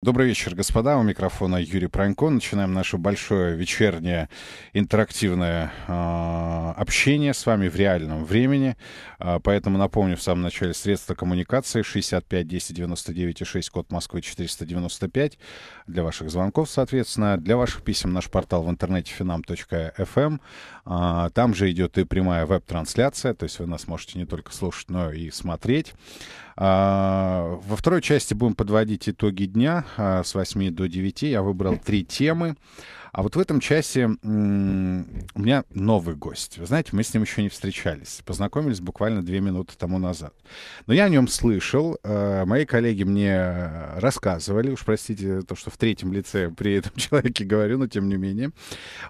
Добрый вечер, господа. У микрофона Юрий Пронько. Начинаем наше большое вечернее интерактивное э, общение с вами в реальном времени. Э, поэтому напомню в самом начале средства коммуникации 65 10 99 и 6, код Москвы 495. Для ваших звонков, соответственно, для ваших писем наш портал в интернете finam.fm. Э, эм. а, там же идет и прямая веб-трансляция, то есть вы нас можете не только слушать, но и смотреть. А, во второй части будем подводить итоги дня а, с 8 до 9. Я выбрал три темы. А вот в этом часе у меня новый гость. Вы знаете, мы с ним еще не встречались. Познакомились буквально две минуты тому назад. Но я о нем слышал. Э, мои коллеги мне э, рассказывали. Уж простите то, что в третьем лице при этом человеке говорю, но тем не менее.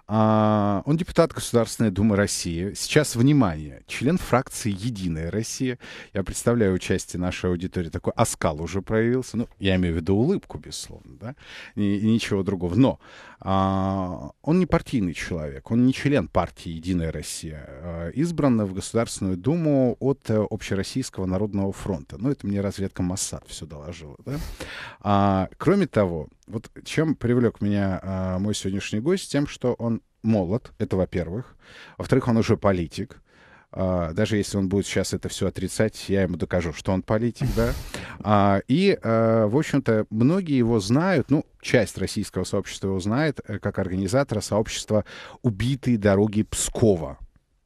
А, он депутат Государственной Думы России. Сейчас, внимание, член фракции «Единая Россия». Я представляю участие нашей аудитории. Такой оскал уже проявился. Ну, я имею в виду улыбку, безусловно, да? И, и ничего другого. Но а, а, он не партийный человек, он не член партии «Единая Россия», а избран в Государственную Думу от э, Общероссийского народного фронта. Ну, это мне разведка Моссад все доложила, да? А, кроме того, вот чем привлек меня а, мой сегодняшний гость, тем, что он молод, это во-первых. Во-вторых, он уже политик. А, даже если он будет сейчас это все отрицать, я ему докажу, что он политик, да. А, и, а, в общем-то, многие его знают, ну, часть российского сообщества его знает, э, как организатора сообщества «Убитые дороги Пскова».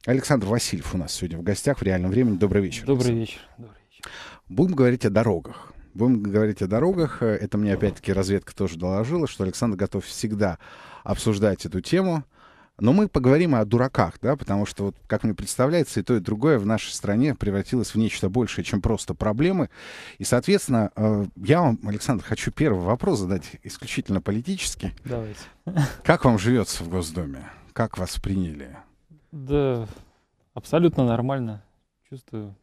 Александр Васильев у нас сегодня в гостях в реальном времени. Добрый вечер. Добрый вечер. Добрый вечер. Будем говорить о дорогах. Будем говорить о дорогах. Э, это мне опять-таки разведка тоже доложила, что Александр готов всегда обсуждать эту тему. Но мы поговорим о дураках, да, потому что, вот, как мне представляется, и то, и другое в нашей стране превратилось в нечто большее, чем просто проблемы. И, соответственно, э, я вам, Александр, хочу первый вопрос задать исключительно политически. Давайте. Как вам живется в Госдуме? Как вас приняли? Да, абсолютно нормально. Чувствую.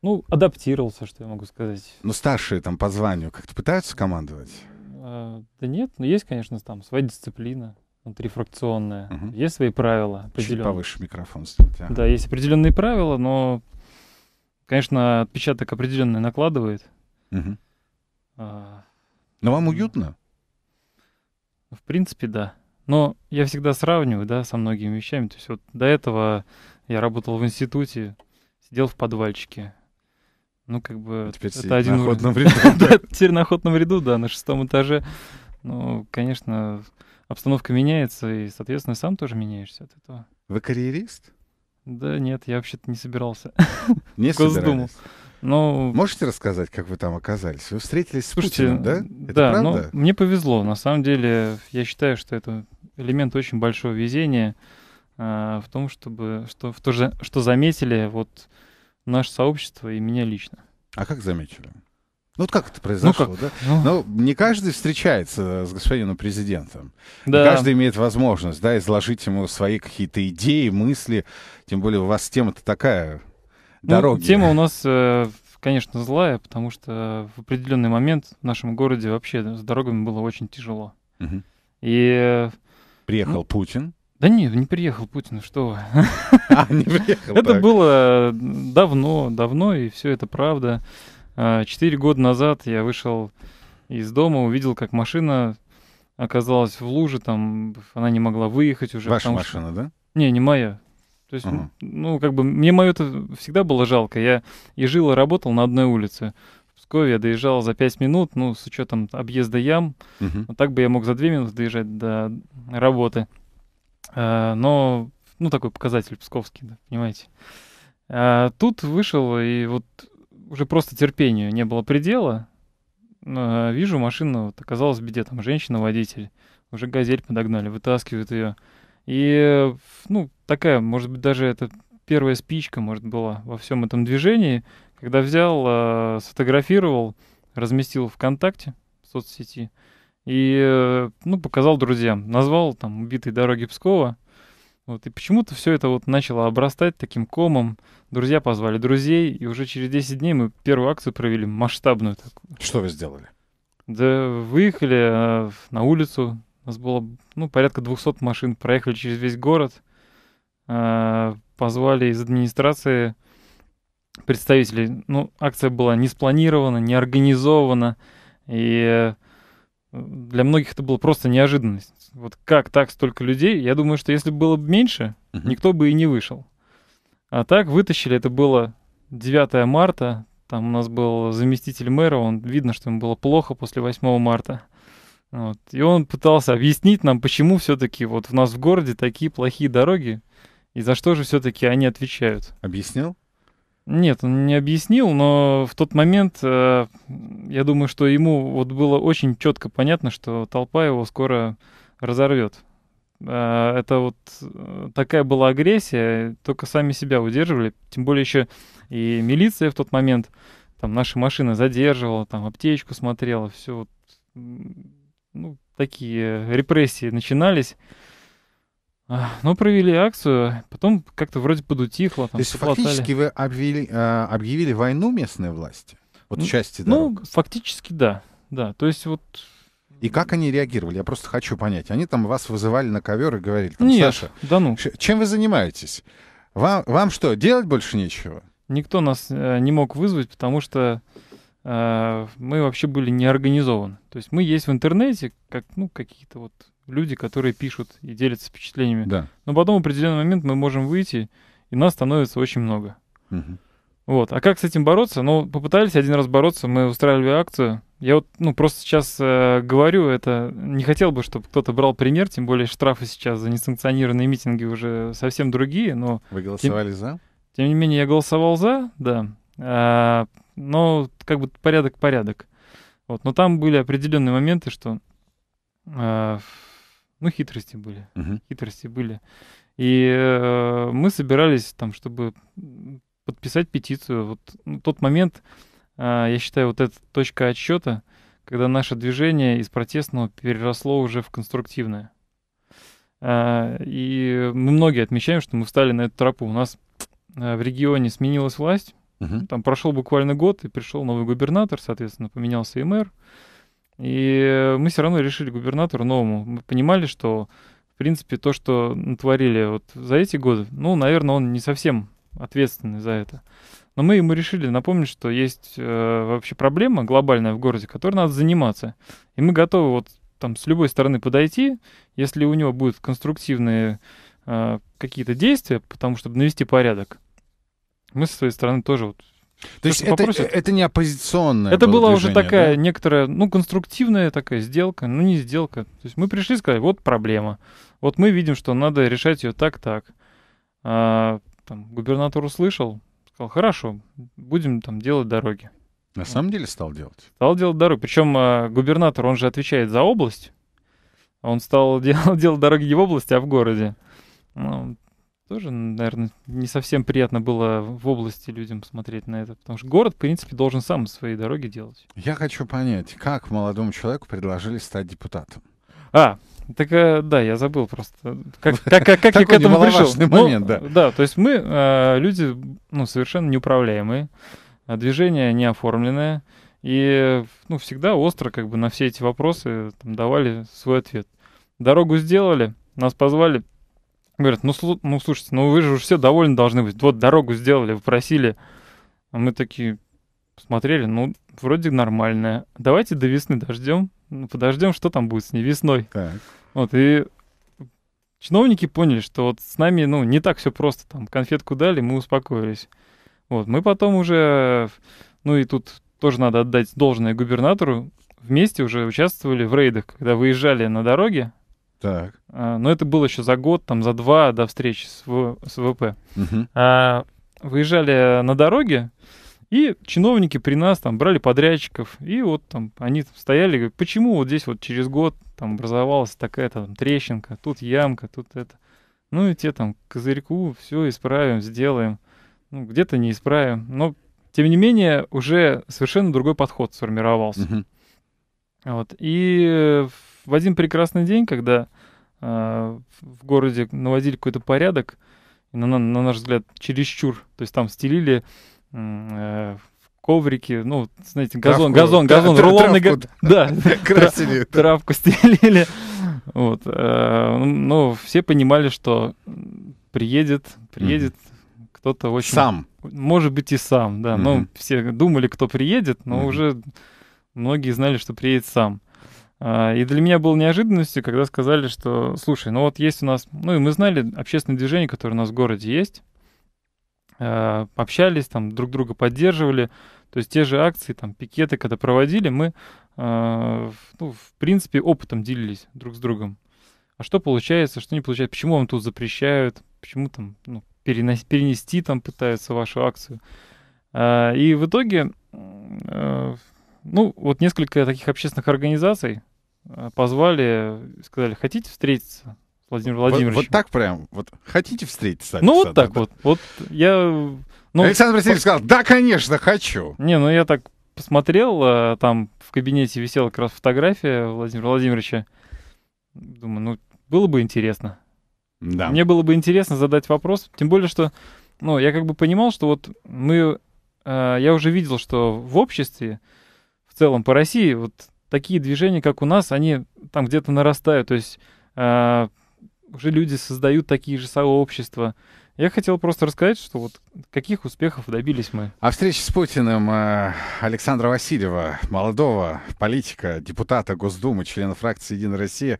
Ну, адаптировался, что я могу сказать. Ну, старшие там по званию как-то пытаются командовать? А, да нет, но ну, есть, конечно, там своя дисциплина внутрифракционная. Угу. Есть свои правила определенные. Чуть повыше микрофон стоит. А. Да, есть определенные правила, но, конечно, отпечаток определенный накладывает. Угу. А, но вам уютно? В принципе, да. Но я всегда сравниваю, да, со многими вещами. То есть вот до этого я работал в институте, сидел в подвальчике. Ну, как бы... А теперь это один на ходном ряду. Теперь на ходном ряду, да, на шестом этаже. Ну, конечно, обстановка меняется, и, соответственно, сам тоже меняешься от этого. Вы карьерист? Да нет, я вообще-то не собирался. Не Госдуму. Но... Можете рассказать, как вы там оказались? Вы встретились с Слушайте, Путиным, да? Это да, правда? но ну, мне повезло. На самом деле, я считаю, что это элемент очень большого везения а, в том, чтобы что, в то же, что заметили вот наше сообщество и меня лично. А как заметили? Ну, вот как это ну, произошло, ну, как? да? Ну... Но ну, не каждый встречается с господином президентом. Да. Не каждый имеет возможность, да, изложить ему свои какие-то идеи, мысли. Тем более у вас тема-то такая, ну, дороги. Ну, тема у нас, э, конечно, злая, потому что в определенный момент в нашем городе вообще с дорогами было очень тяжело. Угу. И... Э, приехал ну, Путин. Да нет, не приехал Путин, что А, не приехал. Это было давно, давно, и все это правда. А, четыре года назад я вышел из дома, увидел, как машина оказалась в луже, там она не могла выехать уже. Ваша машина, что... да? Не, не моя. То есть, uh ну, как бы, мне мое-то всегда было жалко. Я и жил, и работал на одной улице. В Пскове я доезжал за 5 минут, ну, с учетом объезда ям. uh Вот так бы я мог за 2 минуты доезжать до работы. А, но, ну, такой показатель псковский, да, понимаете. А тут вышел, и вот уже просто терпению не было предела. А, вижу, машину вот оказалась в беде, там женщина-водитель. Уже газель подогнали, вытаскивают ее. И, ну, такая, может быть, даже это первая спичка, может, была во всем этом движении, когда взял, э, сфотографировал, разместил ВКонтакте, в соцсети, и, э, ну, показал друзьям. Назвал там убитой дороги Пскова», вот, и почему-то все это вот начало обрастать таким комом. Друзья позвали друзей, и уже через 10 дней мы первую акцию провели, масштабную такую. Что вы сделали? Да выехали э, на улицу, у нас было ну, порядка 200 машин, проехали через весь город, э, позвали из администрации представителей. Ну, акция была не спланирована, не организована, и э, для многих это было просто неожиданность. Вот как так столько людей? Я думаю, что если было бы меньше, угу. никто бы и не вышел. А так вытащили, это было 9 марта, там у нас был заместитель мэра, он видно, что ему было плохо после 8 марта. Вот. И он пытался объяснить нам, почему все-таки вот у нас в городе такие плохие дороги, и за что же все-таки они отвечают. Объяснил? Нет, он не объяснил, но в тот момент э, я думаю, что ему вот было очень четко понятно, что толпа его скоро разорвет. Э, это вот э, такая была агрессия, только сами себя удерживали, тем более еще и милиция в тот момент там наши машины задерживала, там аптечку смотрела, все вот, ну такие репрессии начинались. Ну, провели акцию, потом как-то вроде подутихло. Там, То есть поплатали. фактически вы объявили, э, объявили войну местной власти? Вот ну, части дорог. Ну, фактически да. Да, то есть вот... И как они реагировали? Я просто хочу понять. Они там вас вызывали на ковер и говорили, там, Нет, Саша, да ну. чем вы занимаетесь? Вам, вам что, делать больше нечего? Никто нас э, не мог вызвать, потому что э, мы вообще были не организованы. То есть мы есть в интернете, как, ну, какие-то вот люди, которые пишут и делятся впечатлениями. Да. Но потом в определенный момент мы можем выйти, и нас становится очень много. Угу. Вот. А как с этим бороться? Ну, попытались один раз бороться, мы устраивали акцию. Я вот, ну, просто сейчас э, говорю это, не хотел бы, чтобы кто-то брал пример, тем более штрафы сейчас за несанкционированные митинги уже совсем другие, но... Вы голосовали тем, за? Тем не менее, я голосовал за, да. А, но как бы порядок-порядок. Вот. Но там были определенные моменты, что э, ну, хитрости были. Угу. Хитрости были. И э, мы собирались там, чтобы подписать петицию. Вот ну, тот момент, э, я считаю, вот эта точка отсчета, когда наше движение из протестного переросло уже в конструктивное. Э, и мы многие отмечаем, что мы встали на эту тропу. У нас э, в регионе сменилась власть. Угу. Там прошел буквально год, и пришел новый губернатор, соответственно, поменялся и мэр. И мы все равно решили губернатору новому. Мы понимали, что, в принципе, то, что натворили вот за эти годы, ну, наверное, он не совсем ответственный за это. Но мы ему решили напомнить, что есть э, вообще проблема глобальная в городе, которой надо заниматься. И мы готовы вот там с любой стороны подойти, если у него будут конструктивные э, какие-то действия, потому чтобы навести порядок. Мы со своей стороны тоже вот то есть это, это не оппозиционное. Это была уже такая да? некоторая, ну, конструктивная такая сделка, ну не сделка. То есть мы пришли и сказали, вот проблема. Вот мы видим, что надо решать ее так-так. А, там, губернатор услышал, сказал, хорошо, будем там делать дороги. На самом деле стал делать? Стал делать дороги. Причем а, губернатор, он же отвечает за область. Он стал делать, делать дороги не в области, а в городе. Ну, тоже, наверное, не совсем приятно было в области людям смотреть на это, потому что город, в принципе, должен сам свои дороги делать. Я хочу понять, как молодому человеку предложили стать депутатом? А, так э, да, я забыл просто. Как, как, как, как я к этому пришел? Такой ну, момент, да. Да, то есть мы э, люди ну, совершенно неуправляемые, а движение не оформленное, и ну, всегда остро как бы на все эти вопросы там, давали свой ответ. Дорогу сделали, нас позвали, Говорят, ну, ну слушайте, ну вы же все довольны должны быть. Вот дорогу сделали, попросили. А мы такие посмотрели, ну вроде нормальная. Давайте до весны дождем, ну, подождем, что там будет с ней весной. Так. Вот, и чиновники поняли, что вот с нами, ну, не так все просто. Там конфетку дали, мы успокоились. Вот, мы потом уже, ну и тут тоже надо отдать должное губернатору, вместе уже участвовали в рейдах, когда выезжали на дороге, так. А, но ну, это было еще за год, там, за два до встречи с, в, с ВП. Угу. А, выезжали на дороге, и чиновники при нас там брали подрядчиков, и вот там они там стояли, говорят, почему вот здесь вот через год там образовалась такая-то там трещинка, тут ямка, тут это. Ну и те там к козырьку все исправим, сделаем. Ну, где-то не исправим. Но, тем не менее, уже совершенно другой подход сформировался. Угу. Вот. И в в один прекрасный день, когда э, в городе наводили какой-то порядок, на, на, на наш взгляд, чересчур, то есть там стелили э, коврики, ну, знаете, газон, травку, газон, газон, да, рулонный газон. Да, красили. Травку стелили. Вот. Э, ну, все понимали, что приедет, приедет кто-то очень... Сам. Может быть, и сам, да. Но ну, все думали, кто приедет, но уже многие знали, что приедет сам. А, и для меня было неожиданностью, когда сказали, что, слушай, ну вот есть у нас, ну и мы знали общественное движение, которое у нас в городе есть, а, общались, там друг друга поддерживали, то есть те же акции, там пикеты, когда проводили, мы, а, ну, в принципе, опытом делились друг с другом. А что получается, что не получается, почему вам тут запрещают, почему там ну, перенос, перенести там пытаются вашу акцию. И в итоге, ну, вот несколько таких общественных организаций, Э, позвали, сказали, хотите встретиться с Владимиром Владимировичем? Вот, вот так прям, вот хотите встретиться? ну вот так да? вот, вот я... Ну, Александр Васильевич сказал, да, конечно, хочу. Не, ну я так посмотрел, э, там в кабинете висела как раз фотография Владимира Владимировича. Думаю, ну, было бы интересно. Да. Мне было бы интересно задать вопрос, тем более, что, ну, я как бы понимал, что вот мы, э, я уже видел, что в обществе, в целом по России, вот такие движения, как у нас, они там где-то нарастают. То есть э, уже люди создают такие же сообщества. Я хотел просто рассказать, что вот каких успехов добились мы. А встрече с Путиным э, Александра Васильева, молодого политика, депутата Госдумы, члена фракции «Единая Россия»,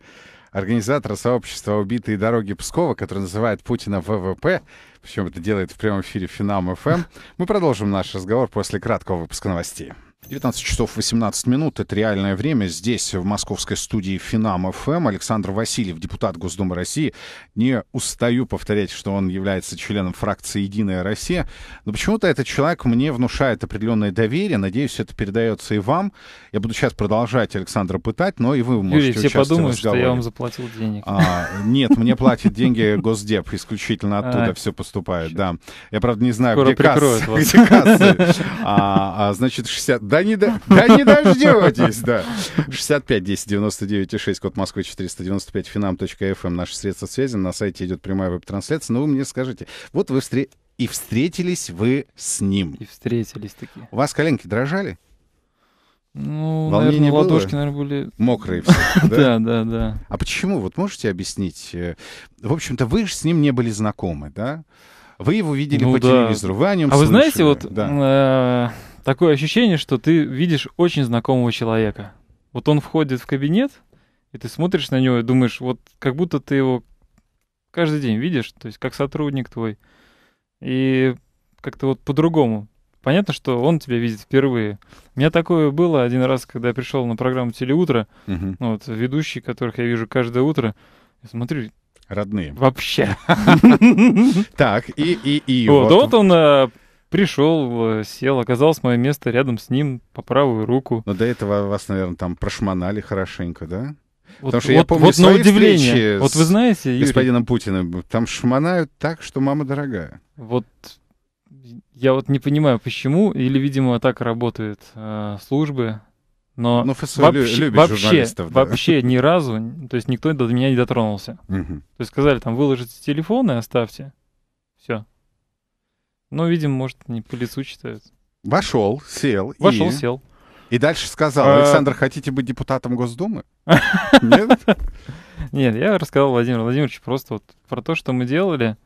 организатора сообщества «Убитые дороги Пскова», который называет Путина ВВП, причем это делает в прямом эфире «Финам мфм Мы продолжим наш разговор после краткого выпуска новостей. 19 часов 18 минут. Это реальное время. Здесь, в московской студии Финам ФМ, Александр Васильев, депутат Госдумы России. Не устаю повторять, что он является членом фракции «Единая Россия». Но почему-то этот человек мне внушает определенное доверие. Надеюсь, это передается и вам. Я буду сейчас продолжать Александра пытать, но и вы можете Юрий, все подумают, что я вам заплатил денег. А, нет, мне платят деньги Госдеп. Исключительно а. оттуда все поступает, да. Я, правда, не знаю, где кассы. А, а, значит, 60 да не, да, да не дождетесь, да. 65 10 99 6, код Москвы 495, finam.fm, эм, наши средства связи. На сайте идет прямая веб-трансляция. Но ну, вы мне скажите, вот вы встр... и встретились вы с ним. И встретились такие. У вас коленки дрожали? Ну, Волнение наверное, было? ладошки, наверное, были... Мокрые все, да? Да, да, да. А почему? Вот можете объяснить? Э, в общем-то, вы же с ним не были знакомы, да? Вы его видели ну, по да. телевизору, вы о нем А слышали. вы знаете, вот да. Э, такое ощущение, что ты видишь очень знакомого человека. Вот он входит в кабинет, и ты смотришь на него и думаешь, вот как будто ты его каждый день видишь, то есть как сотрудник твой. И как-то вот по-другому. Понятно, что он тебя видит впервые. У меня такое было один раз, когда я пришел на программу Телеутро. Угу. вот ведущие, которых я вижу каждое утро. Я смотрю, родные. Вообще. Так, и, и, и Вот он э, Пришел, э, сел, оказалось мое место рядом с ним по правую руку. Но до этого вас, наверное, там прошмонали хорошенько, да? Вот, Потому что вот, я помню вот свои на удивление. Вот вы знаете, Юрий, господином Путиным, там шмонают так, что мама дорогая. Вот я вот не понимаю, почему, или, видимо, так работают э, службы, но, но ну, ФСО вообще, любит вообще, да. вообще ни разу, то есть никто до меня не дотронулся. Угу. То есть сказали, там, выложите телефоны, оставьте. Ну, видимо, может, не по лицу читают. Вошел, сел. Вошел, и... сел. И дальше сказал, а, Александр, хотите быть депутатом Госдумы? Нет? Нет, я рассказал Владимиру Владимировичу просто вот про то, что мы делали,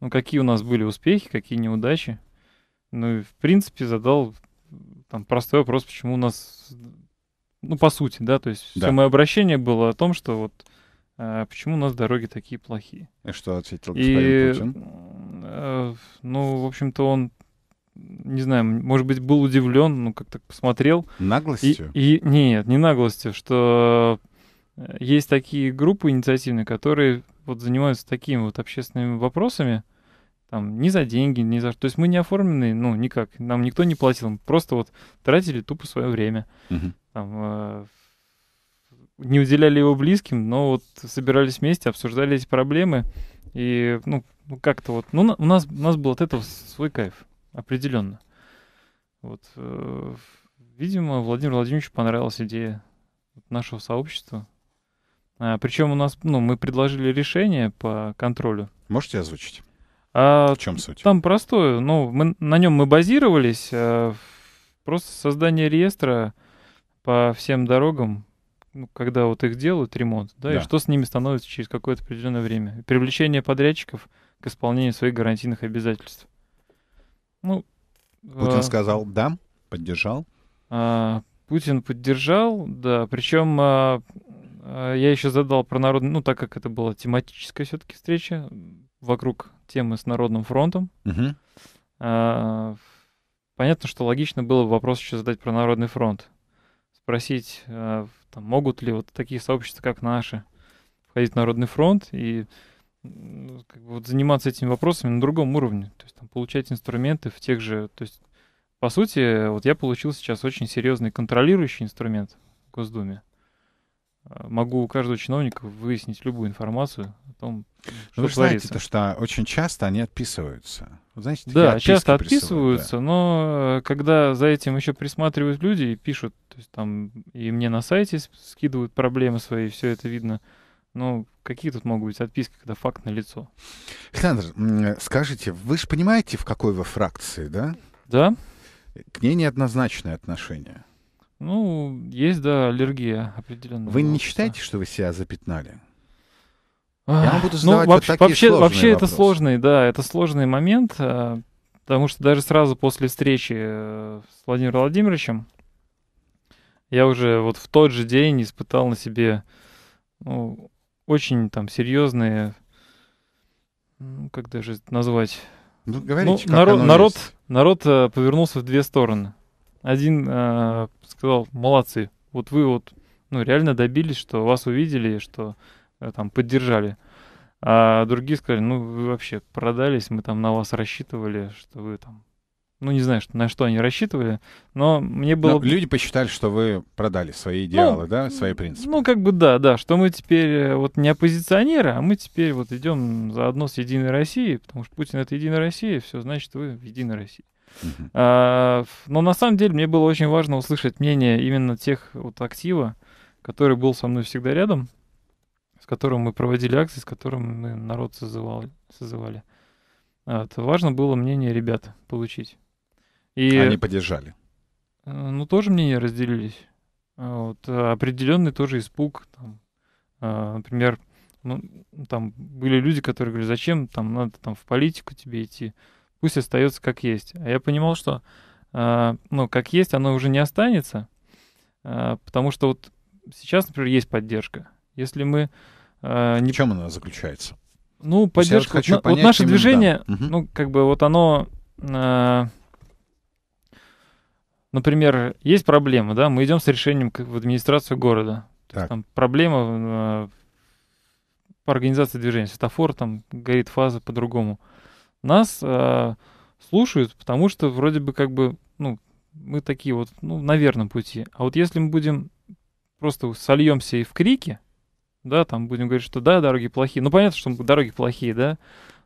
ну, какие у нас были успехи, какие неудачи. Ну, и, в принципе, задал там простой вопрос, почему у нас, ну, по сути, да, то есть да. все мое обращение было о том, что вот а почему у нас дороги такие плохие. И что ответил господин и... Путин? Э, ну, в общем-то, он не знаю, может быть, был удивлен, ну, как-то посмотрел. Наглостью? И, и, нет, не наглостью, что э, есть такие группы инициативные, которые вот занимаются такими вот общественными вопросами, там, не за деньги, не за что. То есть мы не оформлены, ну, никак, нам никто не платил, мы просто вот тратили тупо свое время. Угу. Там, э, не уделяли его близким, но вот собирались вместе, обсуждали эти проблемы, и, ну, ну как-то вот, ну у нас, у нас был от этого свой кайф, определенно. Вот, э, видимо, Владимир Владимировичу понравилась идея нашего сообщества. А, причем у нас, ну, мы предложили решение по контролю. Можете озвучить? А, в чем суть? Там простое, ну, мы, на нем мы базировались, а, просто создание реестра по всем дорогам, ну, когда вот их делают ремонт, да, да, и что с ними становится через какое-то определенное время. Привлечение подрядчиков — к исполнению своих гарантийных обязательств. Ну, Путин э, сказал да, поддержал. Э, Путин поддержал, да. Причем э, э, я еще задал про народный, ну так как это была тематическая все-таки встреча вокруг темы с Народным фронтом. Угу. Э, понятно, что логично было бы вопрос еще задать про Народный фронт. Спросить, э, там, могут ли вот такие сообщества, как наши, входить в Народный фронт и ну, как бы вот заниматься этими вопросами на другом уровне, то есть там, получать инструменты в тех же, то есть по сути, вот я получил сейчас очень серьезный контролирующий инструмент в Госдуме. А, могу у каждого чиновника выяснить любую информацию о том, что Вы творится. знаете, то, что очень часто они отписываются. знаете, да, часто отписываются, да. но э, когда за этим еще присматривают люди и пишут, то есть там и мне на сайте скидывают проблемы свои, все это видно. Uh, ну, какие тут могут быть отписки, когда факт на лицо? Александр, скажите, вы же понимаете, в какой вы фракции, да? Да. К ней неоднозначное отношение. Ну, есть, да, аллергия определенная. Вы не считаете, что вы себя запятнали? Я буду ну, вообще, вот такие вообще, вообще это сложный, да, это сложный момент, э, потому что даже сразу после встречи э, с Владимиром Владимировичем я уже вот в тот же день испытал на себе ну, очень там серьезные, ну, как даже назвать. Ну, говорите, ну, народ, народ, есть. народ э, повернулся в две стороны. Один э, сказал, молодцы, вот вы вот ну, реально добились, что вас увидели, что э, там поддержали. А другие сказали, ну вы вообще продались, мы там на вас рассчитывали, что вы там ну, не знаю, на что они рассчитывали, но мне было... Но люди посчитали, что вы продали свои ну, идеалы, ну, да, свои принципы. Ну, как бы да, да, что мы теперь э, вот не оппозиционеры, а мы теперь вот идем заодно с Единой Россией, потому что Путин — это Единая Россия, все, значит, вы в Единой России. А, но на самом деле мне было очень важно услышать мнение именно тех вот актива, который был со мной всегда рядом, с которым мы проводили акции, с которым мы народ созывал, созывали. Вот. А, важно было мнение ребят получить. И... Они поддержали. Э, ну, тоже мнения разделились. А вот, э, определенный тоже испуг. Там, э, например, ну, там были люди, которые говорили, зачем там надо там в политику тебе идти, пусть остается как есть. А я понимал, что ну, как есть, оно уже не останется, потому что вот сейчас, например, есть поддержка. Если мы не... В чем она заключается? Ну, поддержка. Вот, вот, вот наше движение, да. ну, как бы вот оно например, есть проблема, да, мы идем с решением в администрацию города. Есть, там проблема э, по организации движения, светофор, там горит фаза по-другому. Нас э, слушают, потому что вроде бы как бы, ну, мы такие вот, ну, на верном пути. А вот если мы будем просто сольемся и в крике, да, там будем говорить, что да, дороги плохие. Ну, понятно, что дороги плохие, да,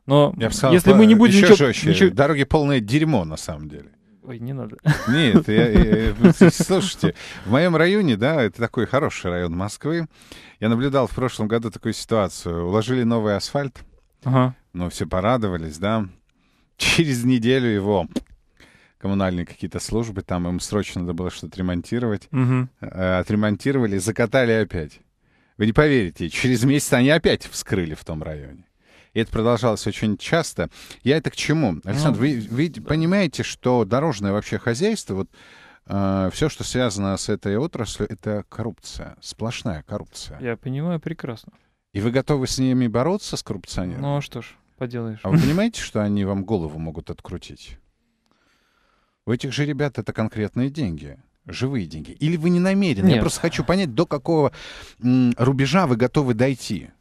но Я бы сказал, если мы не будем еще ничего, жестче. ничего... Дороги полное дерьмо, на самом деле. Ой, не надо. Нет, я, я, слушайте, в моем районе, да, это такой хороший район Москвы. Я наблюдал в прошлом году такую ситуацию. Уложили новый асфальт, ага. ну, все порадовались, да. Через неделю его коммунальные какие-то службы, там им срочно надо было что-то ремонтировать. Угу. Отремонтировали, закатали опять. Вы не поверите, через месяц они опять вскрыли в том районе и это продолжалось очень часто. Я это к чему? Александр, ну, вы, вы понимаете, что дорожное вообще хозяйство, вот э, все, что связано с этой отраслью, это коррупция, сплошная коррупция. Я понимаю прекрасно. И вы готовы с ними бороться, с коррупционерами? Ну а что ж, поделаешь. А вы понимаете, что они вам голову могут открутить? У этих же ребят это конкретные деньги живые деньги? Или вы не намерены? Нет. Я просто хочу понять, до какого рубежа вы готовы дойти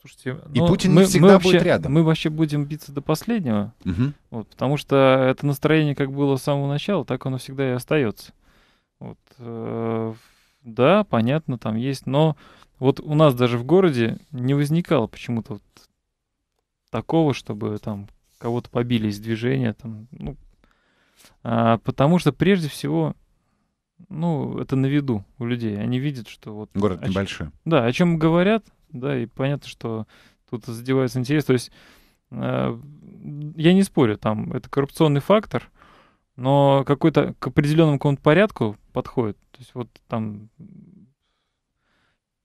слушайте, и ну, Путин мы, не всегда мы вообще, будет рядом. Мы вообще будем биться до последнего, угу. вот, потому что это настроение, как было с самого начала, так оно всегда и остается. Вот, э, да, понятно, там есть, но вот у нас даже в городе не возникало почему-то вот такого, чтобы там кого-то побили из движения, там, ну, а, потому что прежде всего ну, это на виду у людей. Они видят, что вот... Город о небольшой. да, о чем говорят, да, и понятно, что тут задевается интерес. То есть э, я не спорю, там это коррупционный фактор, но какой-то к определенному какому-то порядку подходит. То есть вот там,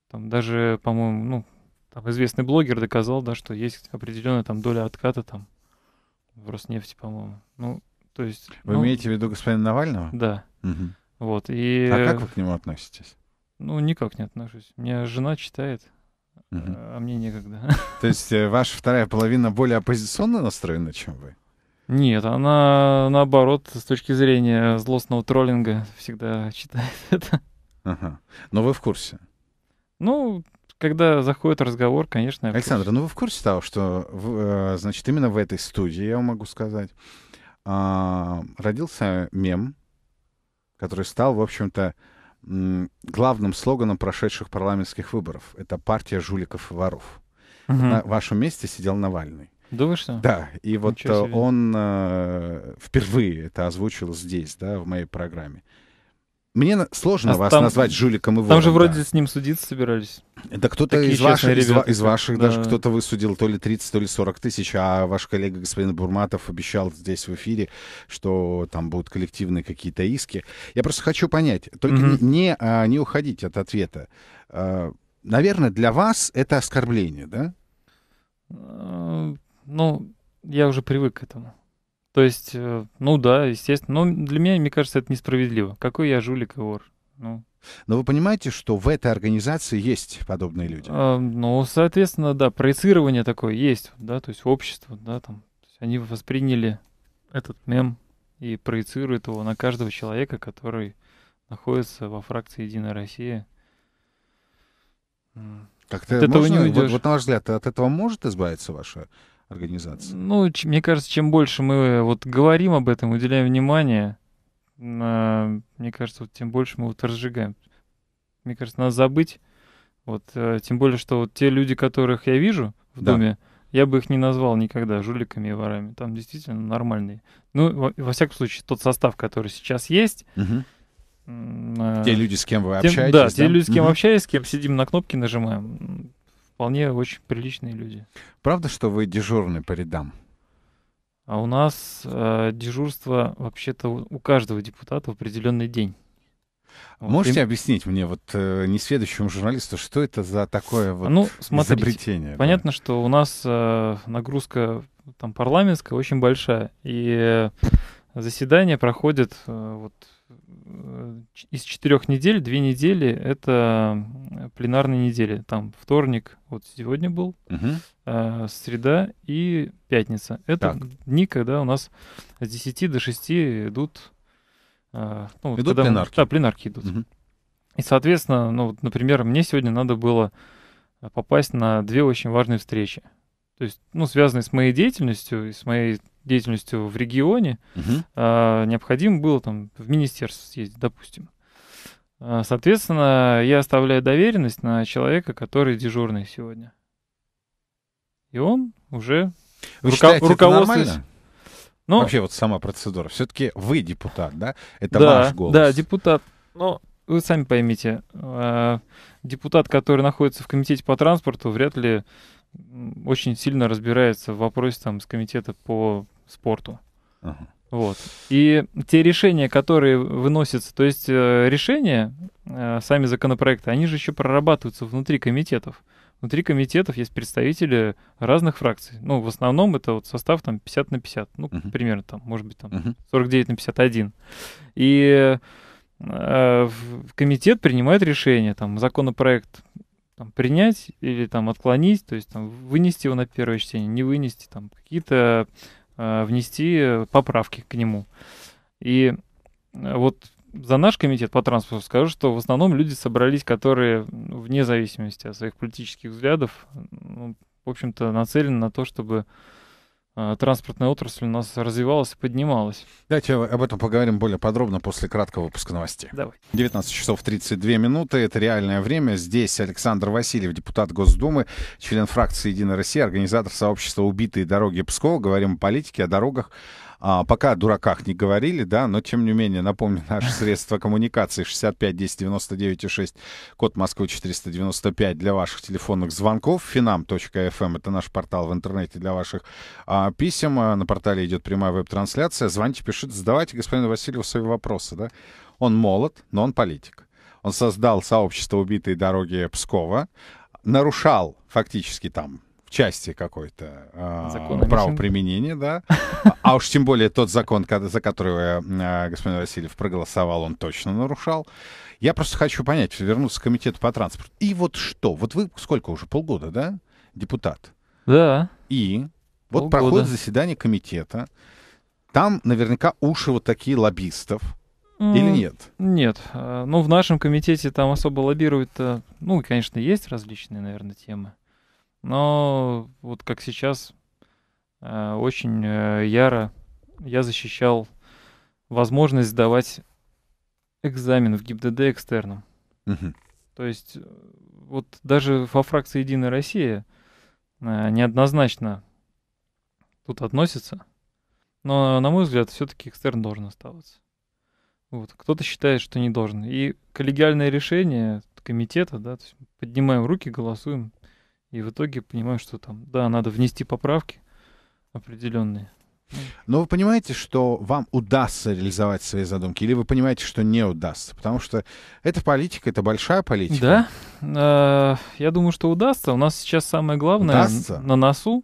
там даже, по-моему, ну, там известный блогер доказал, да, что есть определенная там доля отката там в Роснефти, по-моему. Ну, то есть. Вы ну, имеете в виду господина Навального? Да. Угу. Вот и. А как вы к нему относитесь? Ну никак не отношусь. Меня жена читает. А мне некогда. То есть э, ваша вторая половина более оппозиционно настроена, чем вы? Нет, она наоборот, с точки зрения злостного троллинга, всегда читает это. Ага. Но вы в курсе? Ну, когда заходит разговор, конечно. Александр, ну вы в курсе того, что, э, значит, именно в этой студии, я вам могу сказать, а, родился мем, который стал, в общем-то, главным слоганом прошедших парламентских выборов. Это партия жуликов и воров. Угу. На вашем месте сидел Навальный. Да что? Да, и вот э, он э, впервые это озвучил здесь, да, в моей программе. Мне сложно а вас там, назвать жуликом и вором. Там же вроде да. с ним судиться собирались. Да кто-то из ваших, из, из ваших да. даже кто-то высудил то ли 30, то ли 40 тысяч, а ваш коллега господин Бурматов обещал здесь в эфире, что там будут коллективные какие-то иски. Я просто хочу понять, только mm-hmm. не, не, а, не уходить от ответа. А, наверное, для вас это оскорбление, да? А, ну, я уже привык к этому. То есть, э, ну да, естественно. Но для меня, мне кажется, это несправедливо. Какой я жулик и вор? Ну. Но вы понимаете, что в этой организации есть подобные люди? А, ну, соответственно, да, проецирование такое есть, да, то есть общество, да, там. они восприняли этот мем и проецируют его на каждого человека, который находится во фракции «Единая Россия». Как-то можно, не уйдешь. вот, вот на ваш взгляд, от этого может избавиться ваша организации? Ну, мне кажется, чем больше мы э, вот говорим об этом, уделяем внимание, мне кажется, вот тем больше мы вот разжигаем. Мне кажется, надо забыть. Вот, э, тем более, что вот те люди, которых я вижу в да. доме, я бы их не назвал никогда жуликами и ворами. Там действительно нормальные. Ну, во, во всяком случае, тот состав, который сейчас есть. Угу. Э, те люди, с кем вы общаетесь. Тем, да, да, те люди, с кем угу. общаетесь, с кем сидим на кнопки нажимаем вполне очень приличные люди. Правда, что вы дежурный по рядам? А у нас э, дежурство вообще-то у каждого депутата в определенный день. Можете вот. объяснить мне, вот э, несведущему журналисту, что это за такое а, вот ну, смотрите, изобретение? Понятно, да? что у нас э, нагрузка там парламентская очень большая, и э, заседания проходят э, вот из четырех недель, две недели это пленарные недели. Там вторник, вот сегодня был, угу. э, среда и пятница. Это так. дни, когда у нас с 10 до 6 идут... Э, ну, идут когда, пленарки. Да, пленарки идут. Угу. И, соответственно, ну, вот, например, мне сегодня надо было э, попасть на две очень важные встречи. То есть, ну, связанные с моей деятельностью и с моей деятельностью в регионе, угу. а, необходимо было там в министерство съездить, допустим. А, соответственно, я оставляю доверенность на человека, который дежурный сегодня. И он уже Вы рука- считаете, руководствуясь... Это нормально? Но... Ну, Вообще вот сама процедура. Все-таки вы депутат, да? Это да, ваш голос. Да, депутат. Но ну, вы сами поймите, а, депутат, который находится в комитете по транспорту, вряд ли очень сильно разбирается в вопросе там с комитета по спорту. Ага. Вот. И те решения, которые выносятся, то есть э, решения, э, сами законопроекты, они же еще прорабатываются внутри комитетов. Внутри комитетов есть представители разных фракций. Ну, в основном это вот состав там 50 на 50. Ну, uh-huh. примерно там, может быть, там uh-huh. 49 на 51. И э, комитет принимает решение, там, законопроект там, принять или там отклонить, то есть там вынести его на первое чтение, не вынести, там какие-то Э, внести э, поправки к нему. И э, вот за наш комитет по транспорту скажу, что в основном люди собрались, которые вне зависимости от своих политических взглядов, ну, в общем-то, нацелены на то, чтобы а, транспортная отрасль у нас развивалась и поднималась. Давайте об этом поговорим более подробно после краткого выпуска новостей. Давай. 19 часов 32 минуты. Это реальное время. Здесь Александр Васильев, депутат Госдумы, член фракции «Единая Россия», организатор сообщества «Убитые дороги Пскова». Говорим о политике, о дорогах, а, пока о дураках не говорили, да, но тем не менее, напомню, наши средства коммуникации 65 10 99 6, код Москвы 495 для ваших телефонных звонков. Finam.fm эм — это наш портал в интернете для ваших а, писем. А, на портале идет прямая веб-трансляция. Звоните, пишите, задавайте господину Васильеву свои вопросы, да. Он молод, но он политик. Он создал сообщество «Убитые дороги Пскова», нарушал фактически там части какой-то э, а, правоприменения, да. А уж тем более тот закон, за который э, господин Васильев проголосовал, он точно нарушал. Я просто хочу понять, вернуться к комитету по транспорту. И вот что? Вот вы сколько уже? Полгода, да? Депутат. Да. И вот полгода. проходит заседание комитета. Там наверняка уши вот такие лоббистов. Или нет? Нет. Э, ну, в нашем комитете там особо лоббируют... Ну, конечно, есть различные, наверное, темы. Но вот как сейчас, э, очень э, яро я защищал возможность сдавать экзамен в ГИБДД экстерном. Угу. То есть э, вот даже во фракции «Единая Россия» неоднозначно тут относится. Но, на мой взгляд, все-таки экстерн должен оставаться. Вот. Кто-то считает, что не должен. И коллегиальное решение комитета, да, то есть поднимаем руки, голосуем, и в итоге понимаю, что там, да, надо внести поправки определенные. Но вы понимаете, что вам удастся реализовать свои задумки, или вы понимаете, что не удастся? Потому что это политика, это большая политика. Да, а, я думаю, что удастся. У нас сейчас самое главное удастся? на носу.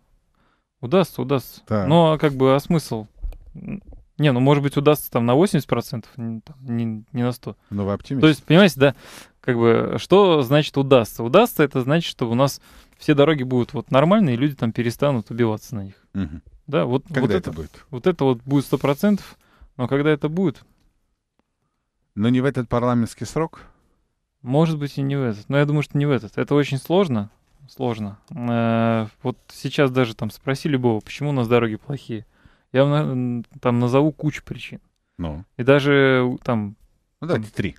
Удастся, удастся. Так. Но ну, а как бы, а смысл? Не, ну, может быть, удастся там на 80%, не, не, не на 100%. Ну, вы оптимист. То есть, понимаете, да, как бы, что значит удастся? Удастся — это значит, что у нас все дороги будут вот нормальные, и люди там перестанут убиваться на них. Угу. Да, вот, когда вот это, это будет? Вот это вот будет сто процентов, но когда это будет? Но не в этот парламентский срок? Может быть и не в этот, но я думаю, что не в этот. Это очень сложно, сложно. Э-э- вот сейчас даже там спроси любого, почему у нас дороги плохие. Я на- там назову кучу причин. Ну. И даже э, там... Ну, давайте там, три.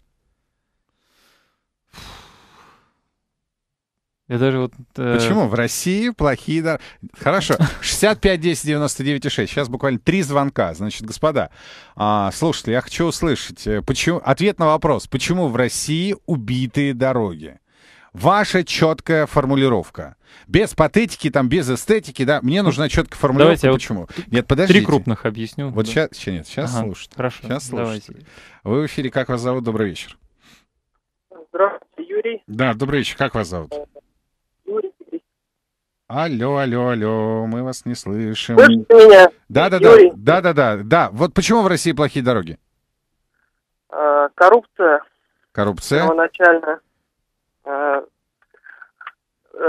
Я даже вот... Э... Почему? В России плохие дороги. Хорошо. 65 10 99 6. Сейчас буквально три звонка. Значит, господа, э, слушатели, я хочу услышать э, почему... ответ на вопрос. Почему в России убитые дороги? Ваша четкая формулировка. Без патетики, там, без эстетики, да. Мне нужна четкая формулировка. Давайте, почему? Вот нет, подождите. Три крупных объясню. Вот да. сейчас, сейчас, нет, сейчас ага, слушать. Хорошо. Сейчас слушать. Давайте. Вы в эфире, как вас зовут? Добрый вечер. Здравствуйте, Юрий. Да, добрый вечер. Как вас зовут? Алло, алло, алло, мы вас не слышим. Слышите меня? Да, да, да, да, да, да, да. Вот почему в России плохие дороги? А, коррупция. Коррупция? Первоначально. А,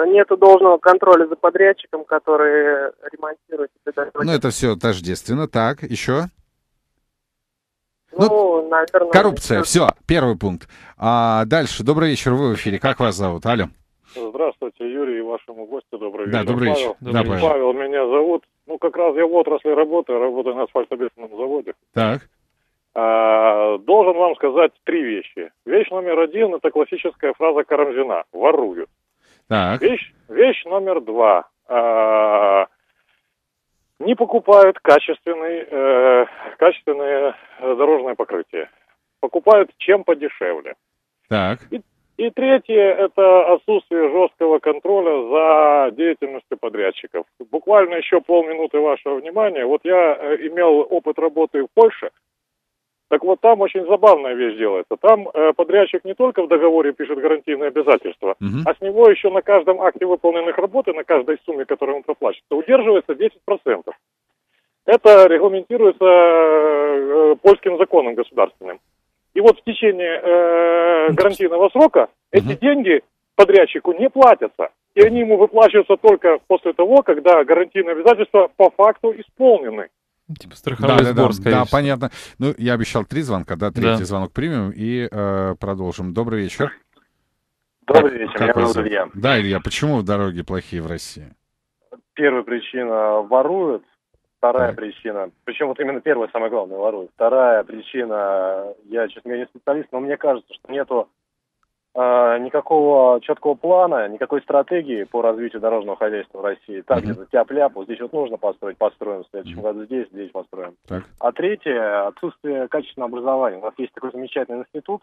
нету должного контроля за подрядчиком, который ремонтирует эти дороги. Ну, это все тождественно. Так, еще? Ну, ну наверное... Коррупция, все, первый пункт. А дальше, добрый вечер, вы в эфире. Как вас зовут? Алло. Здравствуйте, Юрий, и вашему гостю добрый вечер. Да, добрый вечер. Павел, да, Павел. Павел, меня зовут. Ну, как раз я в отрасли работаю, работаю на асфальтобетонном заводе. Так. А, должен вам сказать три вещи. Вещь номер один – это классическая фраза Карамзина «воруют». Так. Вещь, вещь номер два а, не покупают качественные, э, качественные э, дорожное покрытие. Покупают чем подешевле. Так. И и третье – это отсутствие жесткого контроля за деятельностью подрядчиков. Буквально еще полминуты вашего внимания. Вот я э, имел опыт работы в Польше. Так вот, там очень забавная вещь делается. Там э, подрядчик не только в договоре пишет гарантийные обязательства, угу. а с него еще на каждом акте выполненных работ и на каждой сумме, которую он проплачивается, удерживается 10%. Это регламентируется э, э, польским законом государственным. И вот в течение э, гарантийного срока эти деньги подрядчику не платятся. И они ему выплачиваются только после того, когда гарантийные обязательства по факту исполнены. Типа страховой да, сбор, да, да, да, понятно. Ну, я обещал три звонка, да, третий да. звонок примем и э, продолжим. Добрый вечер. Добрый как, вечер, как меня зовут Илья. Да, Илья, почему дороги плохие в России? Первая причина – воруют. Вторая так. причина. Причем вот именно первая, самая главная, ворует. Вторая причина, я, честно говоря, не специалист, но мне кажется, что нету э, никакого четкого плана, никакой стратегии по развитию дорожного хозяйства в России. Так, mm-hmm. это тяп вот здесь вот нужно построить, построим, в следующем mm-hmm. году здесь, здесь построим. Так. А третье, отсутствие качественного образования. У нас есть такой замечательный институт,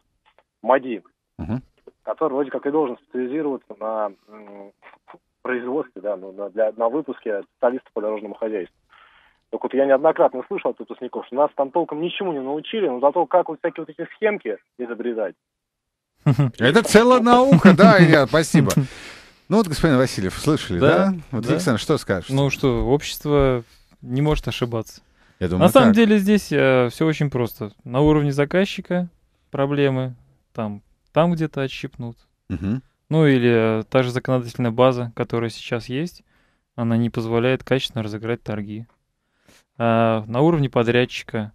МАДИ, mm-hmm. который вроде как и должен специализироваться на производстве, да, ну, на, для, на выпуске специалистов по дорожному хозяйству. Так вот, я неоднократно слышал от выпускников, что нас там толком ничему не научили, но зато как вот всякие вот эти схемки изобретать. Это целая наука, да, Илья, спасибо. Ну вот, господин Васильев, слышали, да? Вот, Александр, что скажешь? Ну что, общество не может ошибаться. Я думаю, На самом как? деле здесь э, все очень просто. На уровне заказчика проблемы, там, там где-то отщипнут. Угу. Ну или э, та же законодательная база, которая сейчас есть, она не позволяет качественно разыграть торги а на уровне подрядчика,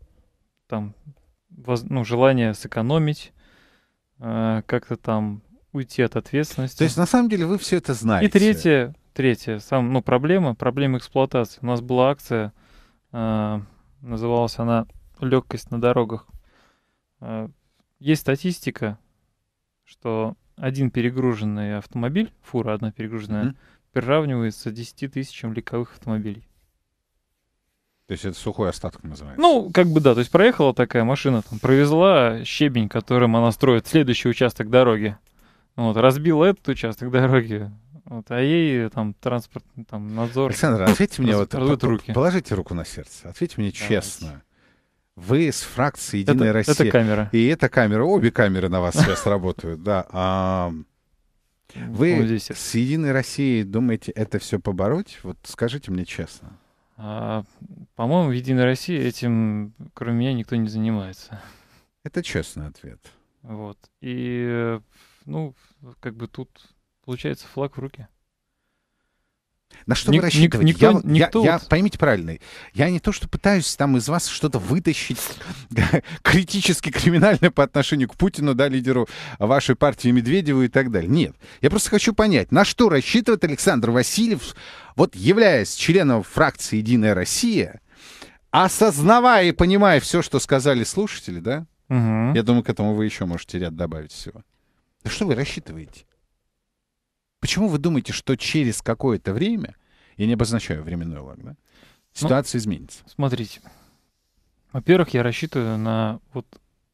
там, воз, ну, желание сэкономить, а, как-то там уйти от ответственности. То есть, на самом деле, вы все это знаете. И третье, третье, сам, ну, проблема, проблема эксплуатации. У нас была акция, а, называлась она «Легкость на дорогах». А, есть статистика, что один перегруженный автомобиль, фура одна перегруженная, mm-hmm. приравнивается 10 тысячам легковых автомобилей. То есть это сухой остаток называется? Ну, как бы да, то есть проехала такая машина, там, провезла щебень, которым она строит следующий участок дороги. Вот, разбила этот участок дороги, вот, а ей там транспорт, там надзор. Александр, ответьте мне вот, руки. положите руку на сердце, ответьте мне Давайте. честно. Вы с фракции Единая это, Россия. Это камера. И эта камера, обе камеры на вас сейчас работают, да. А вы с Единой Россией думаете это все побороть? Вот скажите мне честно. А, по-моему, в Единой России этим, кроме меня, никто не занимается. Это честный ответ. Вот. И, э, ну, как бы тут получается флаг в руки. На что Ник, вы рассчитываете? никто, я, никто я, вот... я, поймите правильно, я не то, что пытаюсь там из вас что-то вытащить критически криминальное по отношению к Путину, да, лидеру вашей партии Медведеву и так далее. Нет, я просто хочу понять, на что рассчитывает Александр Васильев, вот являясь членом фракции «Единая Россия», осознавая и понимая все, что сказали слушатели, да? Угу. Я думаю, к этому вы еще можете ряд добавить всего. Да что вы рассчитываете? Почему вы думаете, что через какое-то время, я не обозначаю временной лаг, да, ну, ситуация ну, изменится? Смотрите. Во-первых, я рассчитываю на вот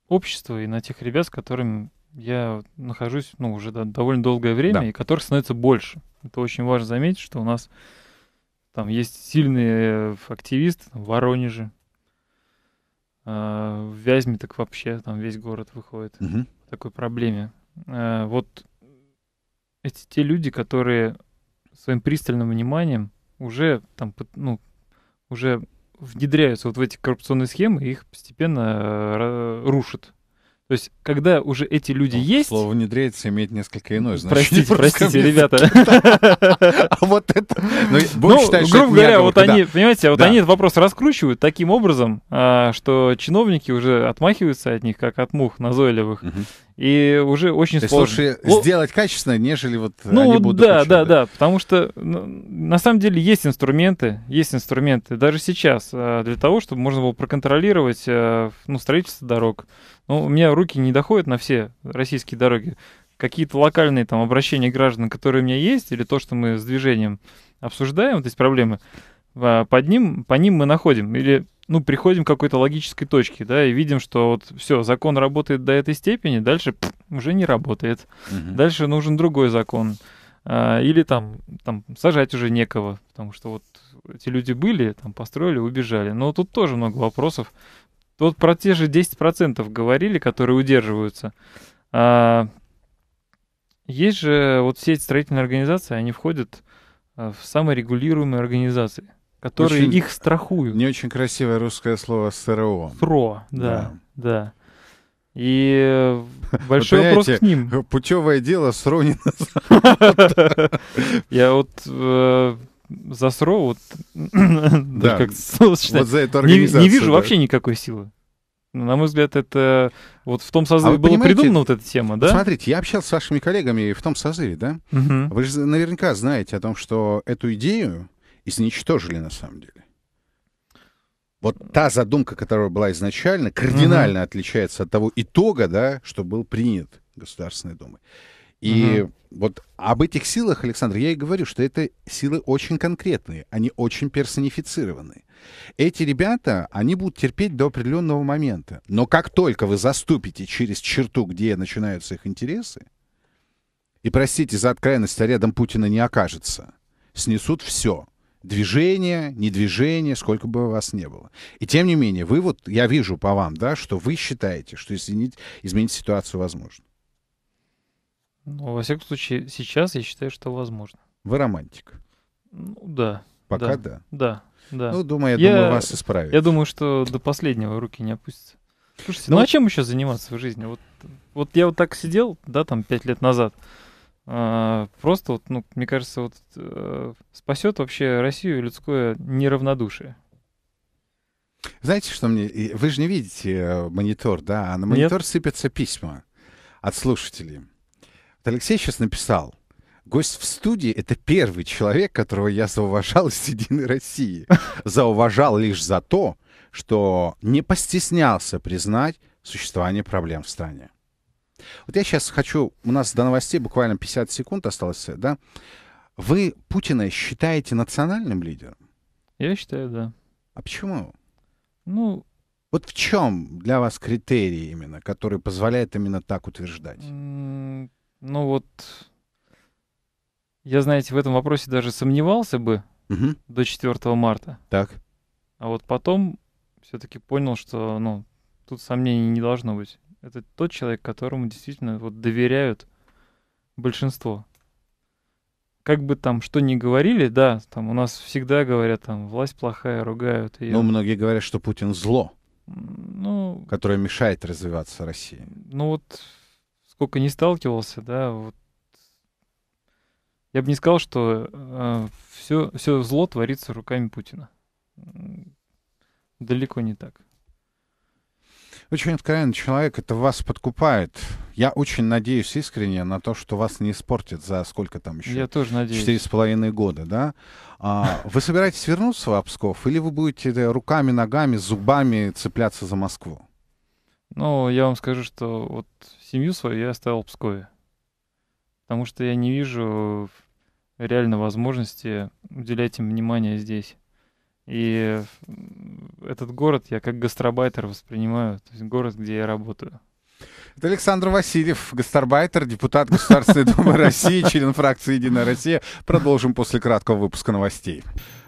общество и на тех ребят, с которыми я нахожусь ну, уже да, довольно долгое время, да. и которых становится больше. Это очень важно заметить, что у нас там есть сильные э, активисты там, в Воронеже, э, в Вязьме так вообще там весь город выходит угу. такой проблеме. Э, вот это те люди, которые своим пристальным вниманием уже там, ну, уже внедряются вот в эти коррупционные схемы и их постепенно э, рушат. То есть, когда уже эти люди ну, есть... Слово «внедряется» имеет несколько иное значение. Простите, простите, ребята. А вот это... Ну, ну грубо говоря, вот они, понимаете, вот они этот вопрос раскручивают таким образом, а, что чиновники уже отмахиваются от них, как от мух назойливых. И уже очень сложно. Лучше сделать качественно, нежели вот Ну, да, да, да. Потому что ну, на самом деле есть инструменты, есть инструменты даже сейчас а, для того, чтобы можно было проконтролировать а, ну, строительство дорог, ну, у меня руки не доходят на все российские дороги. Какие-то локальные там обращения граждан, которые у меня есть, или то, что мы с движением обсуждаем, то есть проблемы, а, под ним, по ним мы находим. Или ну, приходим к какой-то логической точке, да, и видим, что вот все, закон работает до этой степени, дальше пфф, уже не работает. Угу. Дальше нужен другой закон. А, или там, там сажать уже некого, потому что вот эти люди были, там построили, убежали. Но тут тоже много вопросов, Тут про те же 10% говорили, которые удерживаются. А, есть же вот все эти строительные организации, они входят а, в саморегулируемые организации, которые очень, их страхуют. Не очень красивое русское слово СРО. СРО, да, да. да. И большой вопрос к ним. Путевое дело сравнено. Я вот э, засро, вот да. как Вот за эту Не, не вижу да. вообще никакой силы. Ну, на мой взгляд, это вот в том а созыве а было придумана вот эта тема, да? Смотрите, я общался с вашими коллегами в том созыве, да? Угу. Вы же наверняка знаете о том, что эту идею изничтожили на самом деле. Вот та задумка, которая была изначально, кардинально угу. отличается от того итога, да, что был принят Государственной Думой. И угу. вот об этих силах, Александр, я и говорю, что это силы очень конкретные, они очень персонифицированные. Эти ребята, они будут терпеть до определенного момента. Но как только вы заступите через черту, где начинаются их интересы, и, простите за откровенность, а рядом Путина не окажется, снесут все. Движение, недвижение, сколько бы вас не было. И тем не менее, вы вот, я вижу по вам, да, что вы считаете, что изменить, изменить ситуацию возможно. Ну, во всяком случае, сейчас я считаю, что возможно. Вы романтик? Ну, да. Пока да. Да. да. Ну, думаю, я, я думаю, вас исправят. Я думаю, что до последнего руки не опустятся. Слушайте, ну, ну а чем еще заниматься в жизни? Вот, вот я вот так сидел, да, там, пять лет назад. А, просто вот, ну, мне кажется, вот э, спасет вообще Россию людское неравнодушие. Знаете, что мне... Вы же не видите э, монитор, да? А на монитор Нет. сыпятся письма от слушателей. Алексей сейчас написал, гость в студии — это первый человек, которого я зауважал из «Единой России». Зауважал лишь за то, что не постеснялся признать существование проблем в стране. Вот я сейчас хочу, у нас до новостей буквально 50 секунд осталось, да? Вы Путина считаете национальным лидером? Я считаю, да. А почему? Ну, вот в чем для вас критерий именно, который позволяет именно так утверждать? Ну вот, я, знаете, в этом вопросе даже сомневался бы угу. до 4 марта. Так. А вот потом все-таки понял, что, ну, тут сомнений не должно быть. Это тот человек, которому действительно вот доверяют большинство. Как бы там что ни говорили, да, там у нас всегда говорят, там, власть плохая, ругают ее. Ну, многие говорят, что Путин зло, ну, которое мешает развиваться России. Ну вот сколько не сталкивался, да, вот я бы не сказал, что э, все, все зло творится руками Путина. Далеко не так. Очень откровенно человек, это вас подкупает. Я очень надеюсь искренне на то, что вас не испортит за сколько там еще? Я тоже надеюсь. Четыре с половиной года, да? А, вы собираетесь вернуться в Обсков или вы будете руками, ногами, зубами цепляться за Москву? Ну, я вам скажу, что вот семью свою я оставил в Пскове. Потому что я не вижу реально возможности уделять им внимание здесь. И этот город я как гастробайтер воспринимаю, то есть город, где я работаю. Это Александр Васильев, гастарбайтер, депутат Государственной Думы России, член фракции «Единая Россия». Продолжим после краткого выпуска новостей.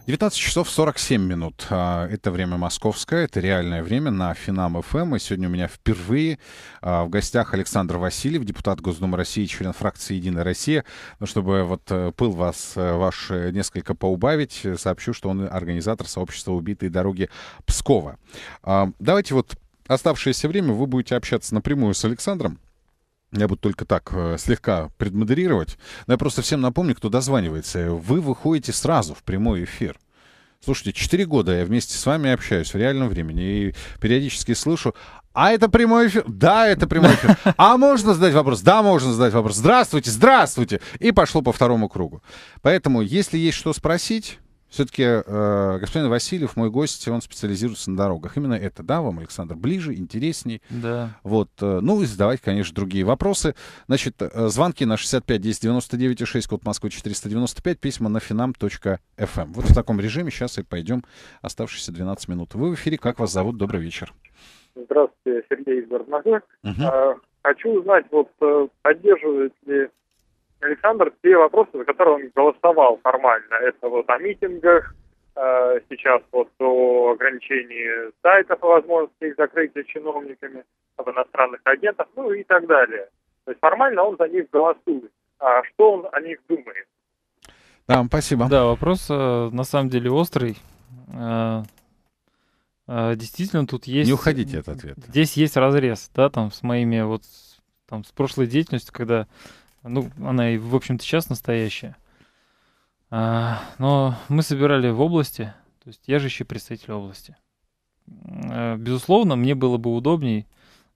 19 часов 47 минут. А, это время московское, это реальное время на Финам ФМ. Эм. И сегодня у меня впервые а, в гостях Александр Васильев, депутат Госдумы России, член фракции «Единая Россия». Но чтобы вот э, пыл вас, э, ваш э, несколько поубавить, сообщу, что он организатор сообщества «Убитые дороги Пскова». А, давайте вот оставшееся время вы будете общаться напрямую с Александром. Я буду только так э, слегка предмодерировать. Но я просто всем напомню, кто дозванивается. Вы выходите сразу в прямой эфир. Слушайте, 4 года я вместе с вами общаюсь в реальном времени и периодически слышу, а это прямой эфир? Да, это прямой эфир. А можно задать вопрос? Да, можно задать вопрос. Здравствуйте, здравствуйте. И пошло по второму кругу. Поэтому, если есть что спросить, все-таки э, господин Васильев, мой гость, он специализируется на дорогах. Именно это, да, вам, Александр, ближе, интересней. Да. Вот, э, ну и задавать, конечно, другие вопросы. Значит, э, звонки на 65 10 99 6, код Москвы 495, письма на finam.fm. Эм. Вот в таком режиме сейчас и пойдем оставшиеся 12 минут. Вы в эфире, как вас зовут? Добрый вечер. Здравствуйте, Сергей из Угу. А, хочу узнать, вот э, поддерживает ли Александр те вопросы, за которые он голосовал формально. Это вот о митингах, э, сейчас вот о ограничении сайтов, о возможности их закрытия чиновниками, об иностранных агентах, ну и так далее. То есть формально он за них голосует. А что он о них думает? Да, спасибо. Да, вопрос э, на самом деле острый. Э, действительно, тут есть... Не уходите от ответа. Здесь есть разрез, да, там с моими вот, там с прошлой деятельностью, когда ну, она и, в общем-то, сейчас настоящая. А, но мы собирали в области, то есть я же еще представитель области. А, безусловно, мне было бы удобней,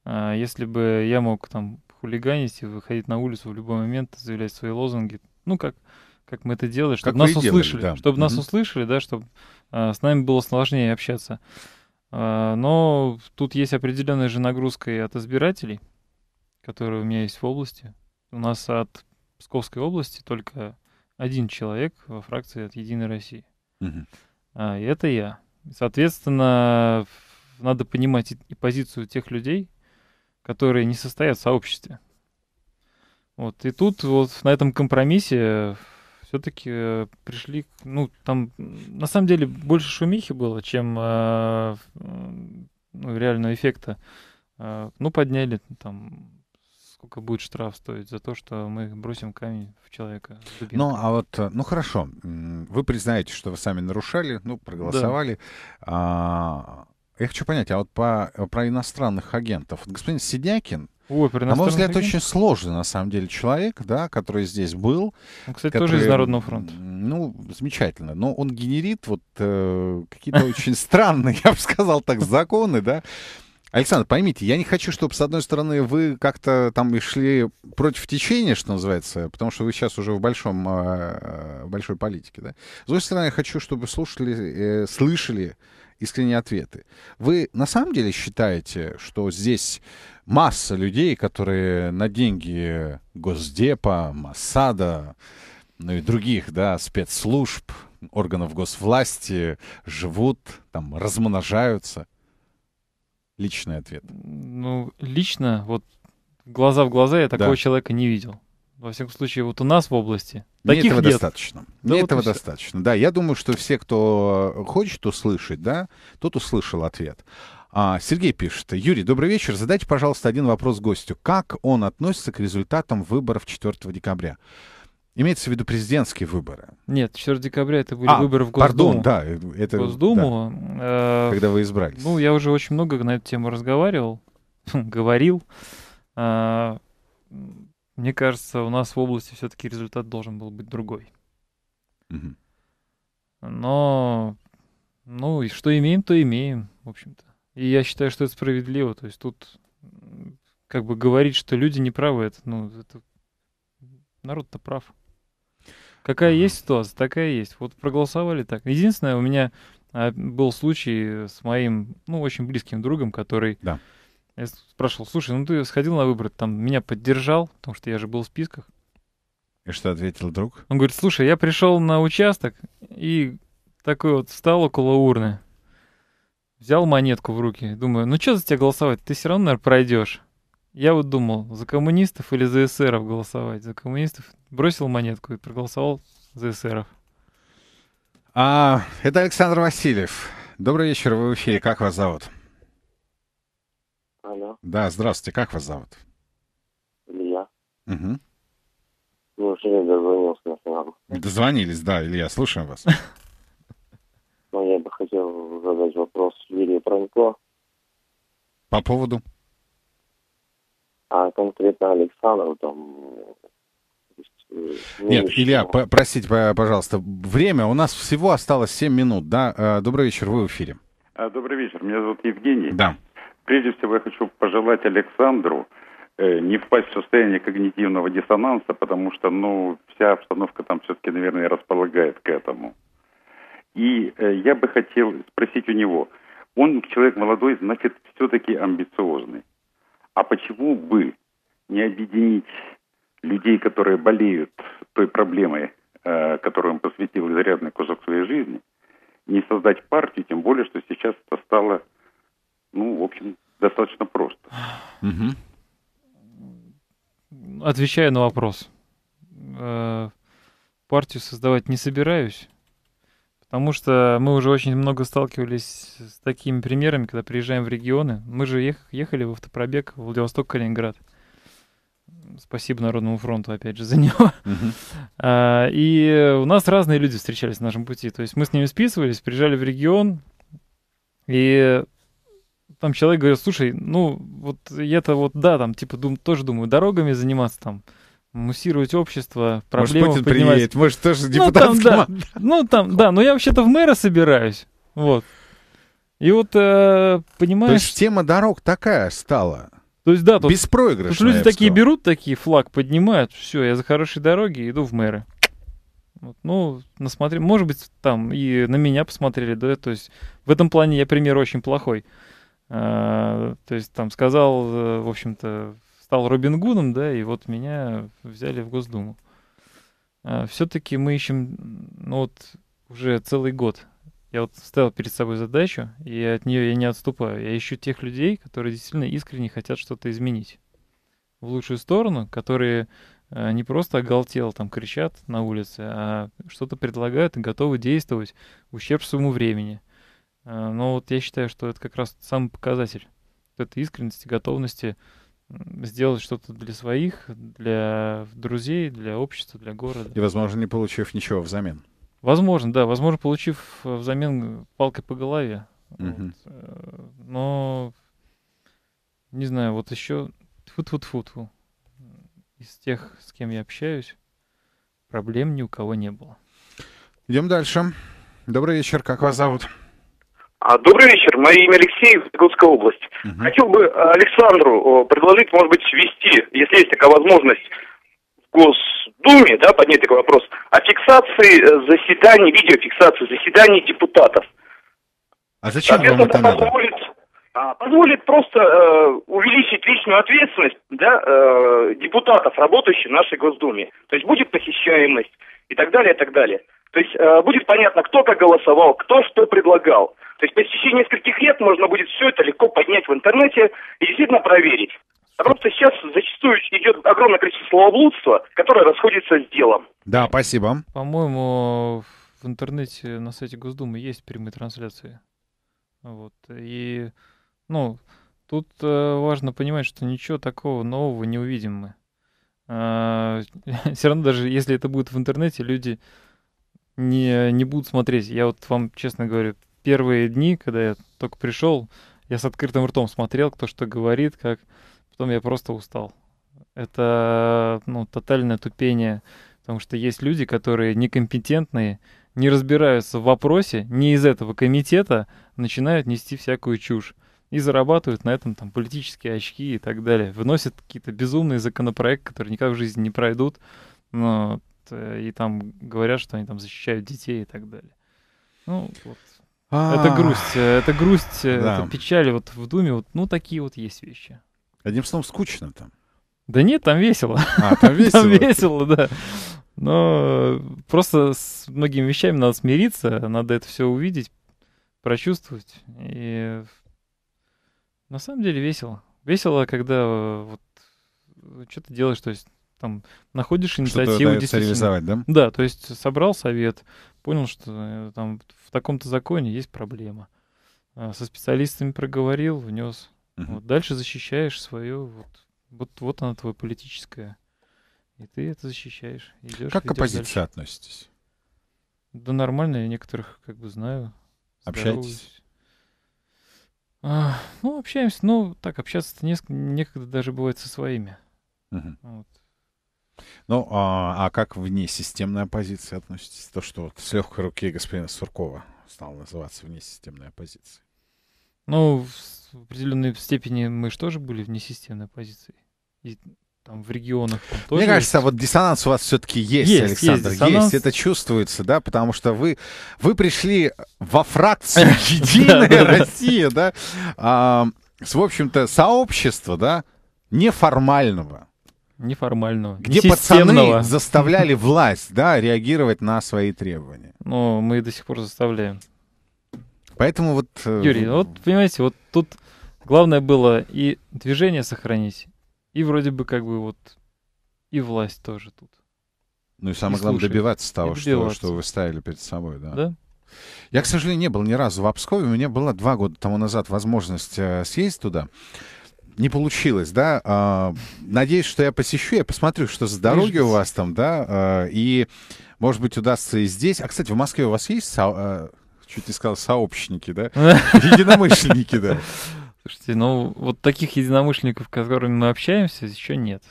а, если бы я мог там хулиганить и выходить на улицу в любой момент, заявлять свои лозунги. Ну, как, как мы это делали, чтобы как нас услышали. да. Чтобы mm-hmm. нас услышали, да, чтобы а, с нами было сложнее общаться. А, но тут есть определенная же нагрузка и от избирателей, которые у меня есть в области. У нас от Псковской области только один человек во фракции от Единой России. А, и это я. Соответственно, надо понимать и, и позицию тех людей, которые не состоят в сообществе. Вот. И тут вот на этом компромиссе все-таки э, пришли, ну, там, на самом деле, больше шумихи было, чем э, ну, реального эффекта. Э, ну, подняли там сколько будет штраф стоить за то, что мы бросим камень в человека. ну, а вот, э, ну хорошо, вы признаете, что вы сами нарушали, ну, проголосовали. Да. А, я хочу понять, а вот по, э, про иностранных агентов. Вот господин Сидякин, Ой, на мой взгляд, агент? очень сложный, на самом деле, человек, да, который здесь был. Он, кстати, который, тоже из Народного фронта. Ну, замечательно. Но он генерит вот э, какие-то очень странные, я бы сказал так, законы, да. Александр, поймите, я не хочу, чтобы, с одной стороны, вы как-то там шли против течения, что называется, потому что вы сейчас уже в большом, э, э, большой политике, да? С другой стороны, я хочу, чтобы слушали, э, слышали искренние ответы. Вы на самом деле считаете, что здесь масса людей, которые на деньги Госдепа, Масада, ну и других, да, спецслужб, органов госвласти живут, там, размножаются. Личный ответ. Ну, лично, вот глаза в глаза я такого да. человека не видел. Во всяком случае, вот у нас в области Мне этого нет. достаточно. Да Мне вот этого достаточно. Да, я думаю, что все, кто хочет услышать, да, тот услышал ответ. А, Сергей пишет. Юрий, добрый вечер. Задайте, пожалуйста, один вопрос гостю. Как он относится к результатам выборов 4 декабря? Имеется в виду президентские выборы. Нет, 4 декабря это были а, выборы в Госдуму. Пардон, да, э, это Госдуму. Да, э, когда вы избрались. Ну, я уже очень много на эту тему разговаривал, говорил. Э, мне кажется, у нас в области все-таки результат должен был быть другой. Угу. Но, ну и что имеем, то имеем, в общем-то. И я считаю, что это справедливо. То есть тут как бы говорить, что люди не правы, это, ну, это народ-то прав. Какая есть ситуация, такая есть. Вот проголосовали так. Единственное, у меня а, был случай с моим, ну, очень близким другом, который... Да. Я спрашивал, слушай, ну ты сходил на выборы, там меня поддержал, потому что я же был в списках. И что ответил друг? Он говорит, слушай, я пришел на участок и такой вот встал около урны, взял монетку в руки, думаю, ну что за тебя голосовать, ты все равно, наверное, пройдешь. Я вот думал, за коммунистов или за эсеров голосовать. За коммунистов бросил монетку и проголосовал за эсеров. А, это Александр Васильев. Добрый вечер, вы в эфире. Как вас зовут? Алло. Да, здравствуйте. Как вас зовут? Илья. Угу. Ну, уже я дозвонился. Дозвонились, да, Илья, слушаем вас. Ну, я бы хотел задать вопрос Юрию Пронько. По поводу? а конкретно Александру там э, нет, Илья, по простите, пожалуйста, время. У нас всего осталось 7 минут, да? Э, добрый вечер, вы в эфире. А, добрый вечер, меня зовут Евгений. Да. Прежде всего я хочу пожелать Александру э, не впасть в состояние когнитивного диссонанса, потому что, ну, вся обстановка там все-таки, наверное, располагает к этому. И я бы хотел спросить у него. Он человек молодой, значит, все-таки амбициозный а почему бы не объединить людей, которые болеют той проблемой, э, которую он посвятил изрядный кусок своей жизни, не создать партию, тем более, что сейчас это стало, ну, в общем, достаточно просто. Угу. Отвечая на вопрос, э, партию создавать не собираюсь. Потому что мы уже очень много сталкивались с такими примерами, когда приезжаем в регионы. Мы же ехали в автопробег в Владивосток-Калининград. Спасибо Народному фронту, опять же, за него. uh И у нас разные люди встречались на нашем пути. То есть мы с ними списывались, приезжали в регион, и там человек говорит, слушай, ну, вот я-то вот, да, там, типа, дум, тоже думаю, дорогами заниматься там, муссировать общество, проблемы Может, Путин поднимать. приедет, может, тоже депутатский ну, там, мандат. да, ну, там, да, но я вообще-то в мэра собираюсь, вот. И вот, э, понимаешь... То есть тема дорог такая стала. То есть, да, тут, Беспроигрышная, тут люди такие берут, такие флаг поднимают, все, я за хорошие дороги иду в мэры. Вот, ну, насмотри, может быть, там и на меня посмотрели, да, то есть в этом плане я пример очень плохой. А, то есть там сказал, э, в общем-то, стал Робин Гудом, да, и вот меня взяли в Госдуму. А, Все-таки мы ищем, ну вот уже целый год. Я вот ставил перед собой задачу, и от нее я не отступаю. Я ищу тех людей, которые действительно искренне хотят что-то изменить в лучшую сторону, которые э, не просто оголтел там кричат на улице, а что-то предлагают и готовы действовать в ущерб своему времени. Э, но вот я считаю, что это как раз самый показатель этой искренности, готовности сделать что-то для своих, для друзей, для общества, для города. И, возможно, не получив ничего взамен. Возможно, да. Возможно, получив э, взамен палкой по голове. Uh -huh. Вот. Э, но не знаю, вот еще тфу тфу тфу тфу Из тех, с кем я общаюсь, проблем ни у кого не было. Идем дальше. Добрый вечер, как вас зовут? А, добрый вечер, мое имя Алексей, Иркутская область. Угу. Хотел бы э, Александру э, предложить, может быть, ввести, если есть такая возможность, в Госдуме, да, поднять такой вопрос, о фиксации э, заседаний, видеофиксации заседаний депутатов. А зачем вам это надо? Позволит, а, позволит просто увеличить личную ответственность да, депутатов, работающих в нашей Госдуме. То есть будет похищаемость и так далее, и так далее. То есть э, будет понятно, кто как голосовал, кто что предлагал. То есть по истечении нескольких лет можно будет все это легко поднять в интернете и действительно проверить. А просто сейчас зачастую идет огромное количество словоблудства, которое расходится с делом. Да, спасибо. По-моему, в интернете на сайте Госдумы есть прямые трансляции. Вот. И, ну, тут э, важно понимать, что ничего такого нового не увидим мы. А, все равно даже если это будет в интернете, люди не, не будут смотреть. Я вот вам честно говорю, первые дни, когда я только пришел, я с открытым ртом смотрел, кто что говорит, как. Потом я просто устал. Это ну, тотальное тупение, потому что есть люди, которые некомпетентные, не разбираются в вопросе, не из этого комитета начинают нести всякую чушь и зарабатывают на этом там политические очки и так далее. Выносят какие-то безумные законопроекты, которые никак в жизни не пройдут, но Э, и там говорят, что они там защищают детей и так далее. Ну, вот. Это а. грусть, э, это грусть, э, да. это печаль вот в Думе, вот, ну, такие вот есть вещи. Одним словом, скучно там. Да нет, там весело. А, там весело. Там весело, да. Но просто с многими вещами надо смириться, надо это все увидеть, прочувствовать. И на самом деле весело. Весело, когда вот что то делаешь, то есть там находишь инициативу действительно. да? Да, то есть собрал совет, понял, что э, там в таком-то законе есть проблема. А, со специалистами проговорил, внес. Угу. Вот, дальше защищаешь свое, вот, вот, вот она твоя политическая. И ты это защищаешь. Идешь, как к оппозиции дальше. относитесь? Да нормально, я некоторых как бы знаю. Общаетесь? А, ну, общаемся. Ну, так, общаться-то несколько, некогда даже бывает со своими. Угу. Вот. Ну, а, а как вне системной оппозиции относитесь? То, что вот с легкой руки господина Суркова стало называться вне системной оппозицией. Ну, в определенной степени мы же тоже были вне системной оппозиции. И там в регионах. Там тоже Мне кажется, есть. вот диссонанс у вас все-таки есть, есть, Александр, есть, диссонанс. есть. Это чувствуется, да, потому что вы, вы пришли во фракцию Единая Россия, да, с, в общем-то, сообщества, да, неформального неформального, где пацаны заставляли власть, да, реагировать на свои требования. Ну, мы до сих пор заставляем. Поэтому вот... Э, Юрий, ну вот понимаете, вот тут главное было и движение сохранить, и вроде бы как бы вот и власть тоже тут. Ну и самое и главное слушать, добиваться того, Что, что вы ставили перед собой, да? Да. Я, к сожалению, не был ни разу в Обскове. У меня была два года тому назад возможность э, съездить туда не получилось, да? А, надеюсь, что я посещу, я посмотрю, что за дороги у вас там, да? А, и, может быть, удастся и здесь. А, кстати, в Москве у вас есть, со... А, чуть не сказал, сообщники, да? Единомышленники, да. Слушайте, ну вот таких единомышленников, с которыми мы общаемся, еще нет.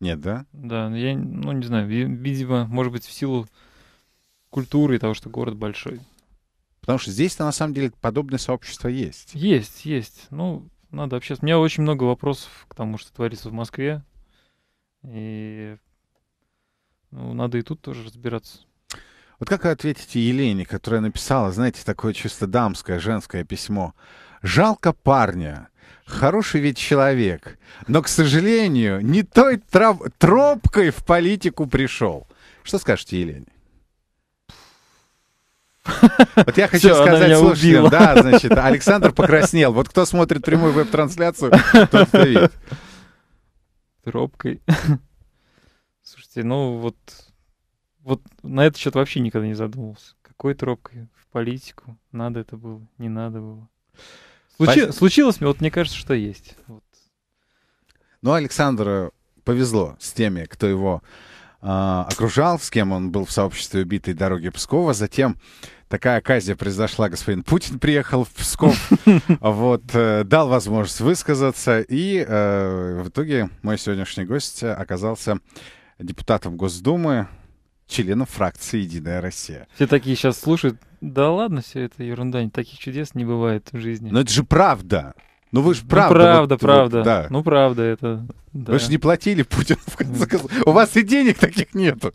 Нет, да? Да, ну, я, ну не знаю, видимо, может быть, в силу культуры и того, что город большой. Потому что здесь-то на самом деле подобное сообщество есть. Есть, есть. Ну, надо общаться. У меня очень много вопросов к тому, что творится в Москве. И ну, надо и тут тоже разбираться. Вот как вы ответите Елене, которая написала, знаете, такое чисто дамское, женское письмо? «Жалко парня, хороший ведь человек, но, к сожалению, не той тропкой в политику пришел». Что скажете Елене? Вот я хочу Всё, сказать слушателям, да, значит, Александр покраснел. Вот кто смотрит прямую веб-трансляцию, тот это видит. Робкой. Слушайте, ну вот, вот на этот счет вообще никогда не задумывался. Какой тропкой? В политику? Надо это было? Не надо было? Случи... По... Случилось, вот мне кажется, что есть. Вот. Ну, Александру повезло с теми, кто его а, окружал, с кем он был в сообществе убитой дороги Пскова. Затем такая оказия произошла. Господин Путин приехал в Псков, вот, э, дал возможность высказаться, и э, в итоге мой сегодняшний гость оказался депутатом Госдумы, членом фракции «Единая Россия». Все такие сейчас слушают, да ладно, все это ерунда, таких чудес не бывает в жизни. Но это же правда! Ну вы же ну правда. Ну, правда, вот, правда. Вот, да. Ну правда это. Да. Вы же не платили Путину в конце концов. У вас и денег таких нету.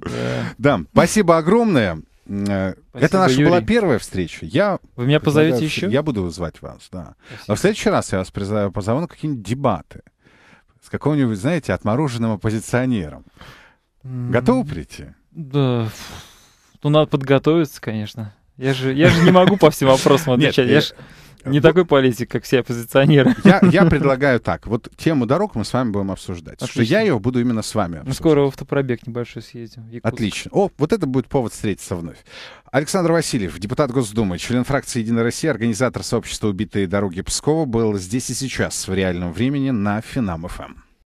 Да. да. Спасибо огромное. Э, Спасибо, это наша Юрий. была первая встреча. Я Вы меня позовете я, еще? Я буду звать вас, да. Спасибо. Но в следующий раз я вас призову, позову на какие-нибудь дебаты с какого-нибудь, знаете, отмороженным оппозиционером. mm Готовы прийти? Да. Ну, надо подготовиться, конечно. Я же, я же не могу по всем вопросам отвечать. Нет, я, я... Э, не вот, такой политик, как все оппозиционеры. Я, я предлагаю так. Вот тему дорог мы с вами будем обсуждать. Отлично. Что я ее буду именно с вами обсуждать. Ну, скоро в автопробег небольшой съездим. Отлично. О, вот это будет повод встретиться вновь. Александр Васильев, депутат Госдумы, член фракции «Единая Россия», организатор сообщества «Убитые дороги Пскова», был здесь и сейчас в реальном времени на Финам-ФМ.